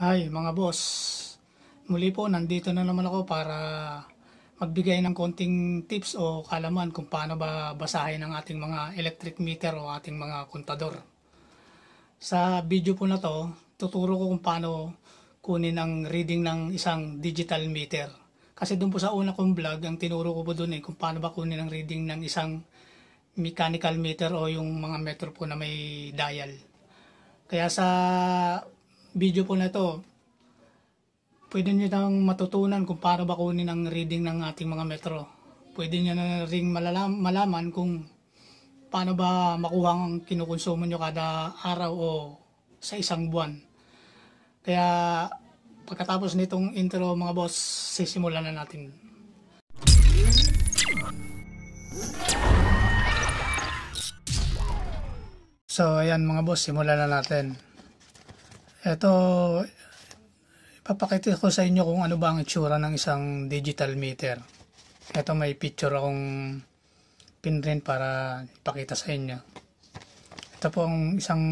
Ay mga boss, muli po nandito na naman ako para magbigay ng konting tips o kalaman kung paano ba basahin ang ating mga electric meter o ating mga kontador. Sa video po na to, tuturo ko kung paano kunin ang reading ng isang digital meter. Kasi doon po sa una kong vlog, ang tinuro ko po doon eh kung paano ba kunin ang reading ng isang mechanical meter o yung mga metro po na may dial. Kaya sa video po na to, pwede nyo nang matutunan kung paano ba kunin ang reading ng ating mga metro. Pwede nyo na ring malalam, malaman kung paano ba makuha ang kinukonsumo nyo kada araw o sa isang buwan. Kaya pagkatapos nitong intro mga boss, sisimulan na natin. So ayan mga boss, simulan na natin. Ito, papakita ko sa inyo kung ano ba ang itsura ng isang digital meter. Ito may picture akong pinrint para ipakita sa inyo. Ito po ang isang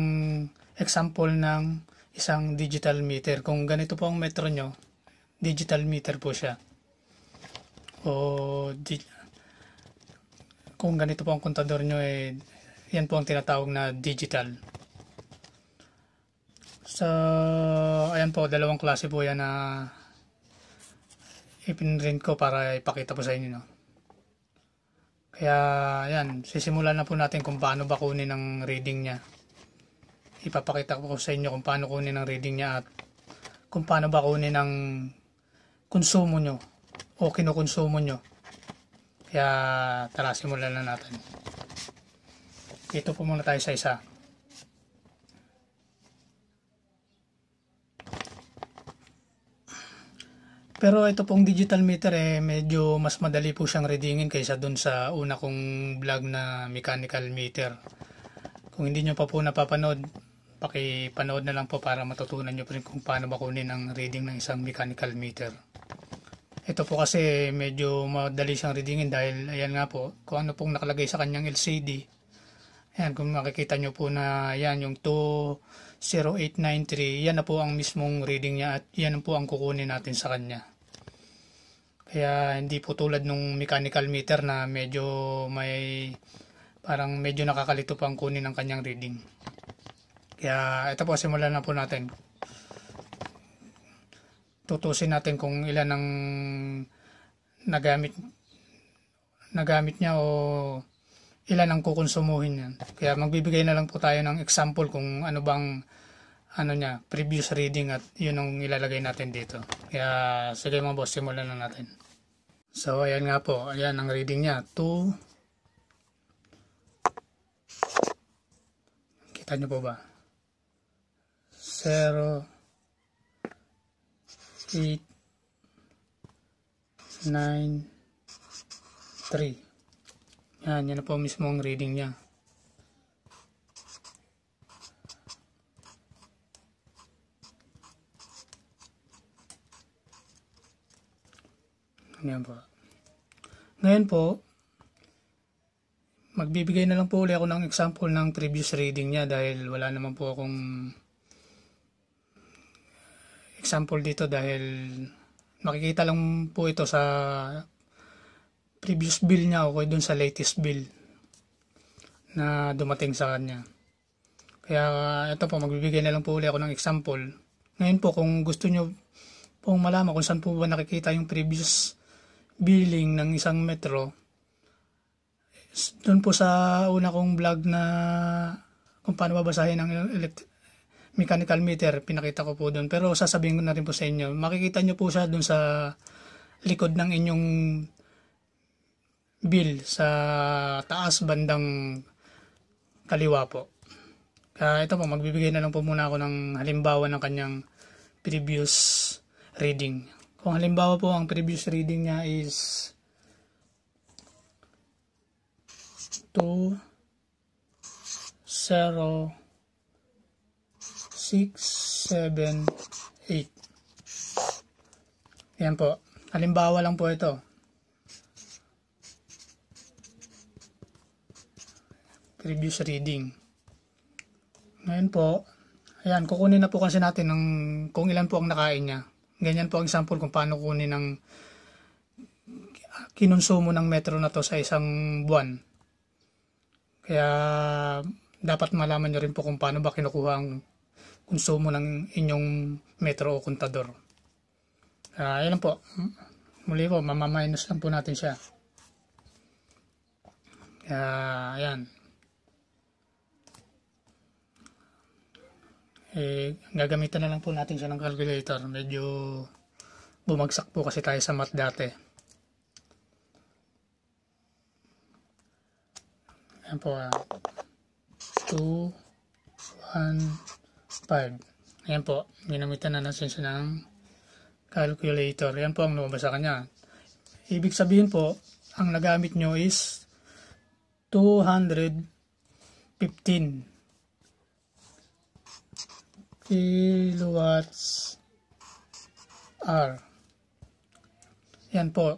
example ng isang digital meter. Kung ganito po ang metro nyo, digital meter po siya. O kung ganito po ang kontador nyo, eh, yan po ang tinatawag na digital. So, ayan po, dalawang klase po yan na ipinrint ko para ipakita po sa inyo. No? Kaya, ayan, sisimulan na po natin kung paano ba kunin ang reading niya. Ipapakita ko sa inyo kung paano kunin ang reading niya at kung paano ba kunin ang konsumo nyo o kinukonsumo nyo. Kaya, tara, simulan na natin. Ito po muna tayo sa isa. Pero ito pong digital meter eh, medyo mas madali po siyang readingin kaysa dun sa una kong vlog na mechanical meter. Kung hindi nyo pa po napapanood, pakipanood na lang po para matutunan nyo po rin kung paano makunin ang reading ng isang mechanical meter. Ito po kasi medyo madali siyang readingin dahil ayan nga po, kung ano pong nakalagay sa kanyang LCD. Ayan, kung makikita nyo po na ayan, yung 2 0893. Yan na po ang mismong reading niya at yan po ang kukunin natin sa kanya. Kaya hindi po tulad nung mechanical meter na medyo may parang medyo nakakalito pa ang kunin ng kanyang reading. Kaya ito po simulan na po natin. Tutusin natin kung ilan ang nagamit nagamit niya o ilan ang kukonsumohin yan. Kaya magbibigay na lang po tayo ng example kung ano bang ano niya, previous reading at yun ang ilalagay natin dito. Kaya sige mga boss, simulan na natin. So ayan nga po, ayan ang reading niya. 2 Kita niyo po ba? 0 8 9 3 yan, ah, yan na po mismo ang reading niya. Yan po. Ngayon po, magbibigay na lang po ulit ako ng example ng previous reading niya dahil wala naman po akong example dito dahil makikita lang po ito sa previous bill niya okay eh, doon sa latest bill na dumating sa kanya. Kaya ito po, magbibigay na lang po ulit ako ng example. Ngayon po, kung gusto nyo pong malaman kung saan po ba nakikita yung previous billing ng isang metro, doon po sa una kong vlog na kung paano babasahin ang mechanical meter, pinakita ko po doon. Pero sasabihin ko na rin po sa inyo, makikita nyo po siya doon sa likod ng inyong bill sa taas bandang kaliwa po. Kaya ito po, magbibigay na lang po muna ako ng halimbawa ng kanyang previous reading. Kung halimbawa po ang previous reading niya is 2 0 6 7 8. Yan po. Halimbawa lang po ito. previous reading. Ngayon po, ayan, kukunin na po kasi natin ng, kung ilan po ang nakain niya. Ganyan po ang example kung paano kunin ng ah, kinonsumo ng metro na to sa isang buwan. Kaya dapat malaman nyo rin po kung paano ba kinukuha ang konsumo ng inyong metro o kontador. Uh, ayan po. Muli po, mamaminus lang po natin siya. Kaya, ayan. eh, gagamitan na lang po natin siya ng calculator. Medyo bumagsak po kasi tayo sa math dati. Ayan po. 2, 1, 5. Ayan po. Ginamitan na natin siya ng calculator. Ayan po ang lumabas sa kanya. Ibig sabihin po, ang nagamit nyo is 215 kilowatts hour. Yan po.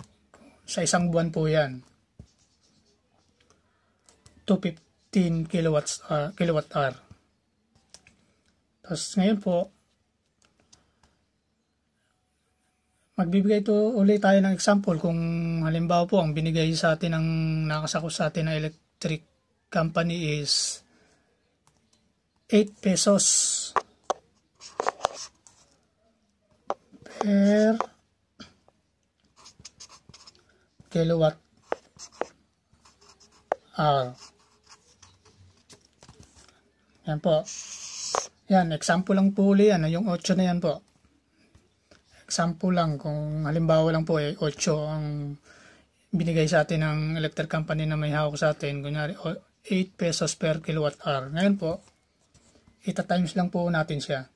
Sa isang buwan po yan. 215 kilowatts uh, kilowatt hour. Tapos ngayon po, magbibigay ito ulit tayo ng example kung halimbawa po ang binigay sa atin ng nakasakop sa atin ng electric company is 8 pesos air kilowatt hour. Ah. Yan po. Yan, example lang po ulit yan. Yung 8 na yan po. Example lang. Kung halimbawa lang po, eh, 8 ang binigay sa atin ng electric company na may hawak sa atin. Kunyari, 8 pesos per kilowatt hour. Ngayon po, ita times lang po natin siya.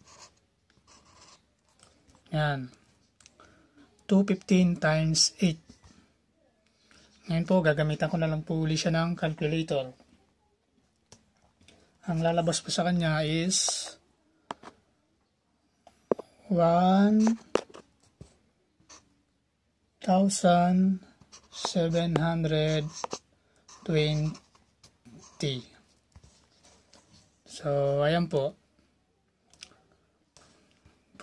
Yan. 215 times 8. Ngayon po, gagamitan ko na lang po uli siya ng calculator. Ang lalabas po sa kanya is 1,720. So, ayan po.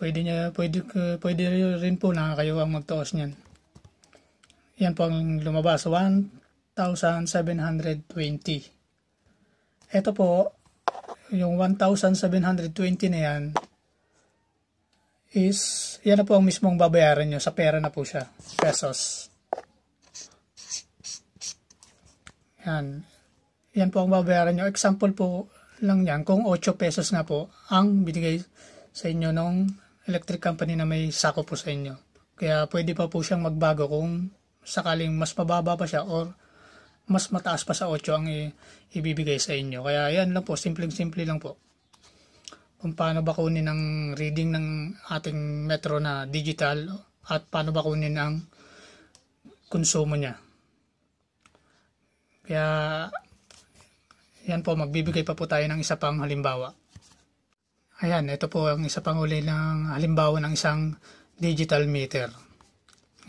Pwede, niya, pwede, pwede rin po na kayo ang magtuos niyan. Yan po ang lumabas, 1,720. Ito po, yung 1,720 na yan, is, yan na po ang mismong babayaran niyo Sa pera na po siya. Pesos. Yan. Yan po ang babayaran niyo. Example po lang yan. Kung 8 pesos nga po ang binigay sa inyo nung electric company na may sakop po sa inyo. Kaya pwede pa po siyang magbago kung sakaling mas mababa pa siya or mas mataas pa sa 8 ang ibibigay sa inyo. Kaya yan lang po, simpleng-simple lang po. Kung paano ba kunin ang reading ng ating metro na digital at paano ba kunin ang konsumo niya. Kaya yan po, magbibigay pa po tayo ng isa pang halimbawa. Ayan, ito po ang isa pang uli ng halimbawa ng isang digital meter.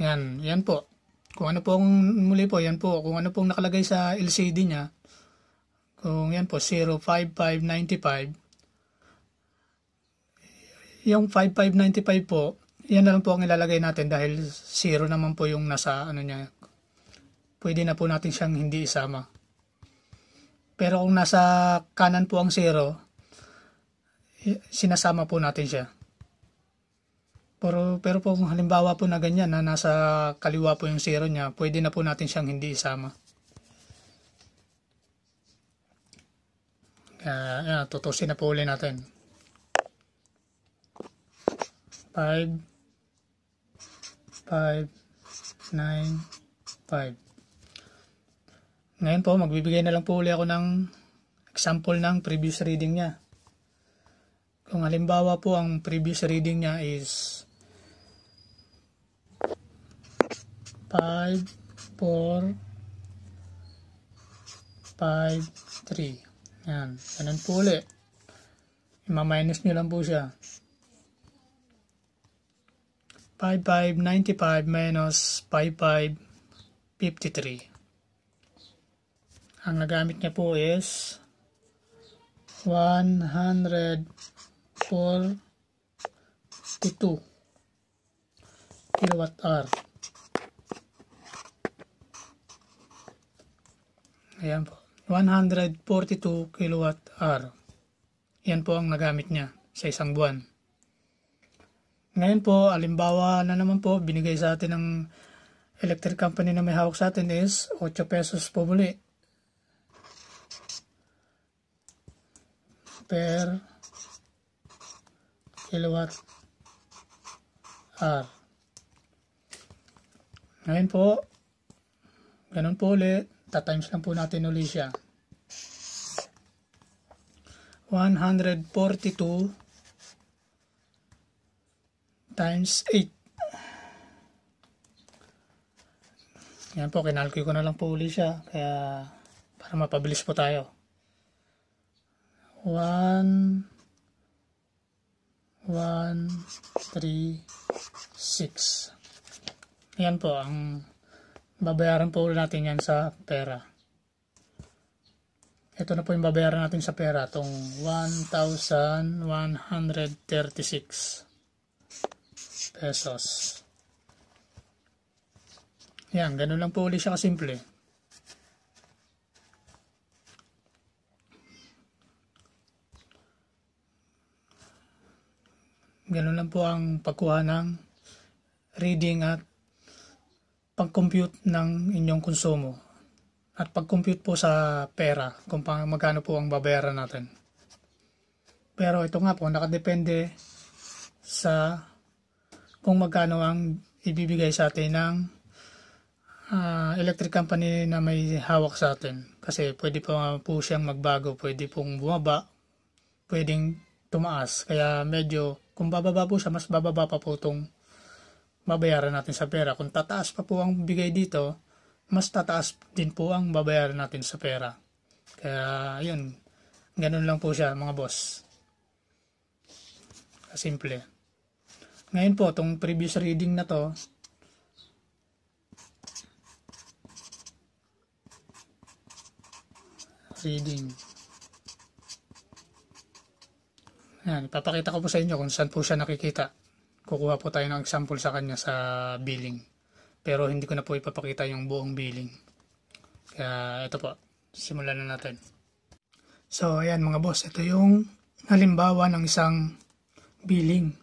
Ayan, yan po. Kung ano pong muli po, yan po. Kung ano pong nakalagay sa LCD niya, kung yan po, 05595, yung 5595 po, yan na lang po ang ilalagay natin dahil 0 naman po yung nasa ano niya. Pwede na po natin siyang hindi isama. Pero kung nasa kanan po ang 0, sinasama po natin siya. Pero, pero po kung halimbawa po na ganyan na nasa kaliwa po yung zero niya, pwede na po natin siyang hindi isama. Uh, uh, tutusin na po ulit natin. 5 5 9 5 Ngayon po, magbibigay na lang po ulit ako ng example ng previous reading niya. Kung halimbawa po ang previous reading niya is 5, 4, 5, 3. Yan. Ganun po ulit. Ima-minus nyo lang po siya. 55, 95 minus 55, 53. Ang nagamit niya po is 100 4 to 2 kilowatt hour ayan po 142 kilowatt hour yan po ang nagamit niya sa isang buwan ngayon po, alimbawa na naman po, binigay sa atin ng electric company na may hawak sa atin is 8 pesos po muli per kilowatt hour. Ngayon po, ganun po ulit. Tatimes lang po natin ulit siya. 142 times 8. Yan po, kinalkoy ko na lang po uli siya. Kaya, para mapabilis po tayo. 1 1, 3, 6. yan po ang babayaran po ulit natin yan sa pera ito na po yung babayaran natin sa pera itong 1,136 pesos yan ganun lang po ulit siya kasimple Ganun lang po ang pagkuha ng reading at pag-compute ng inyong konsumo at pag-compute po sa pera kung magkano po ang babayaran natin. Pero ito nga po, nakadepende sa kung magkano ang ibibigay sa atin ng uh, electric company na may hawak sa atin. Kasi pwede pa po siyang magbago, pwede pong bumaba, pwedeng tumaas. Kaya medyo, kung bababa po siya, mas bababa pa po itong babayaran natin sa pera. Kung tataas pa po ang bigay dito, mas tataas din po ang babayaran natin sa pera. Kaya, yun. Ganun lang po siya, mga boss. Simple. Ngayon po, itong previous reading na to, reading. Yan, papakita ko po sa inyo kung saan po siya nakikita. Kukuha po tayo ng example sa kanya sa billing. Pero hindi ko na po ipapakita yung buong billing. Kaya ito po, simulan na natin. So ayan mga boss, ito yung halimbawa ng isang billing.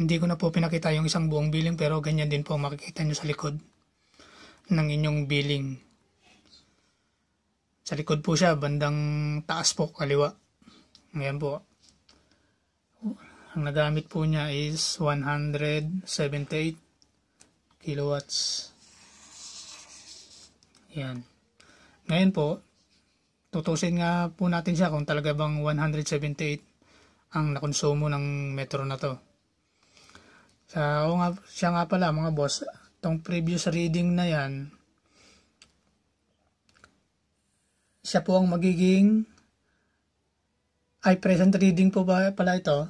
Hindi ko na po pinakita yung isang buong billing pero ganyan din po makikita nyo sa likod ng inyong billing. Sa likod po siya, bandang taas po, kaliwa. Ngayon po, ang nagamit po niya is 178 kilowatts. Yan. Ngayon po, tutusin nga po natin siya kung talaga bang 178 ang nakonsumo ng metro na to. Sa, o nga, siya nga pala mga boss, tong previous reading na yan, siya po ang magiging ay present reading po ba pala ito.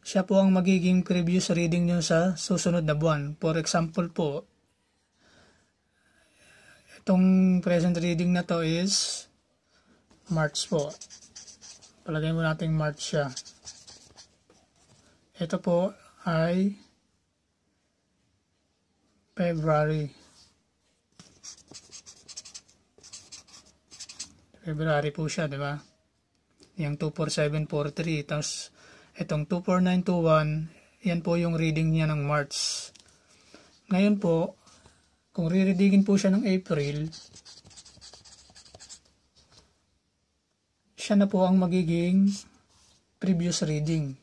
Siya po ang magiging previous reading nyo sa susunod na buwan. For example po, itong present reading na to is March po. Palagay mo natin March siya. Ito po ay February. February po siya, di ba? Yung 24743. Tapos, itong 24921, yan po yung reading niya ng March. Ngayon po, kung re readingin po siya ng April, siya na po ang magiging previous reading.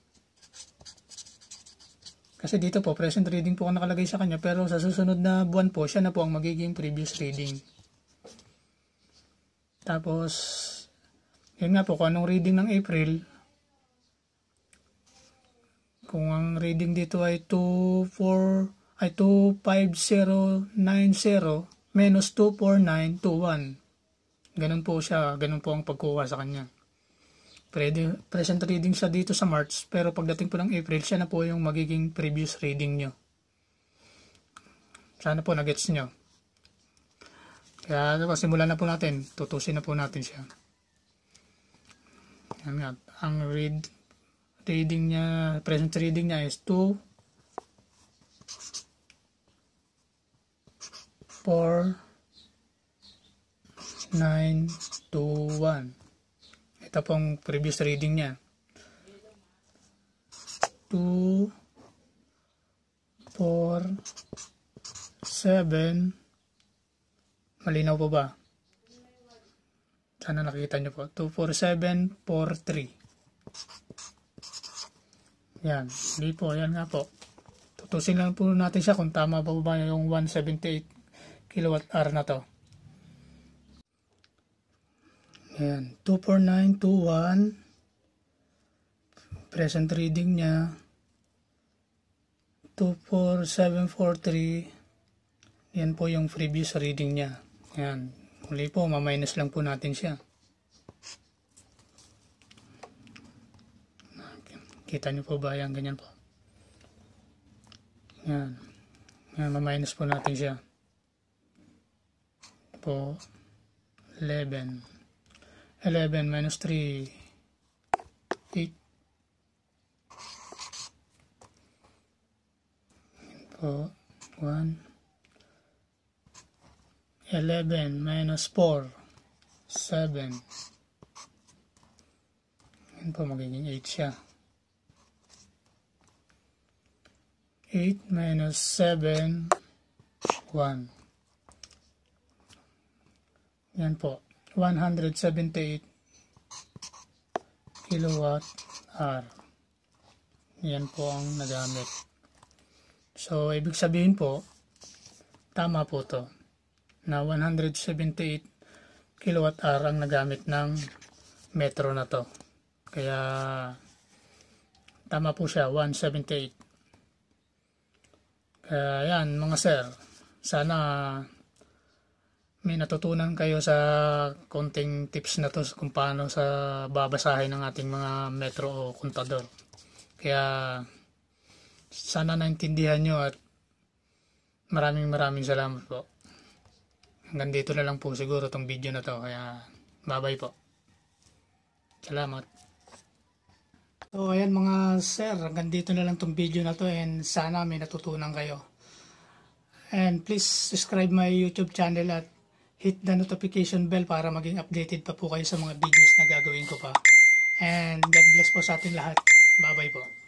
Kasi dito po, present reading po ang nakalagay sa kanya, pero sa susunod na buwan po, siya na po ang magiging previous reading. Tapos, yun nga po, kung anong reading ng April, kung ang reading dito ay 24 ay 25090 minus 24921. Ganun po siya, ganun po ang pagkuha sa kanya. present reading siya dito sa March, pero pagdating po ng April, siya na po yung magiging previous reading nyo. Sana po na gets nyo. Kaya diba, simulan na po natin, tutusin na po natin siya. Yan nga, ang read, reading niya, present reading niya is 2, 4, 9, 2, 1. Ito pong previous reading niya. 2, 4, 7, malinaw pa ba? Sana nakikita nyo po. 24743. Yan. Hindi po. Yan nga po. Tutusin lang po natin siya kung tama pa ba yung 178 kilowatt hour na to. Yan. 24921. Present reading niya. 24743. Yan po yung previous reading niya. Yan. Muli po, ma-minus lang po natin siya. Kita niyo po ba yan? Ganyan po. Yan. Yan, ma-minus po natin siya. Po, 11. 11 minus 3, 8. Yan po, 1. 11 minus 4 7 yun po magiging 8 siya 8 minus 7 1 yan po 178 kilowatt hour yan po ang nagamit so ibig sabihin po tama po to na 178 kilowatt hour ang nagamit ng metro na to. Kaya tama po siya 178. Kaya yan mga sir, sana may natutunan kayo sa konting tips na to kung paano sa babasahin ng ating mga metro o kontador. Kaya sana naintindihan nyo at maraming maraming salamat po hanggang dito na lang po siguro tong video na to kaya bye bye po salamat so ayan mga sir hanggang dito na lang tong video na to and sana may natutunan kayo and please subscribe my youtube channel at hit the notification bell para maging updated pa po kayo sa mga videos na gagawin ko pa and God bless po sa ating lahat bye bye po